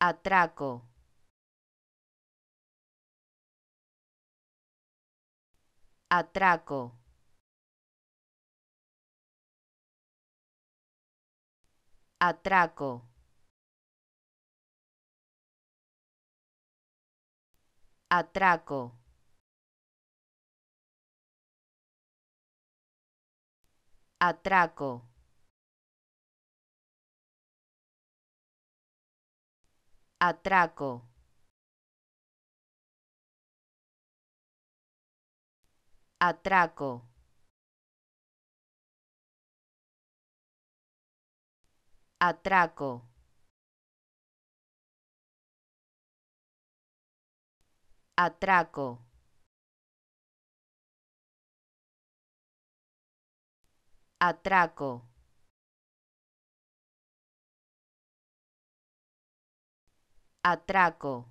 Atraco. Atraco. Atraco. Atraco. Atraco. Atraco. Atraco. Atraco. Atraco. Atraco. atraco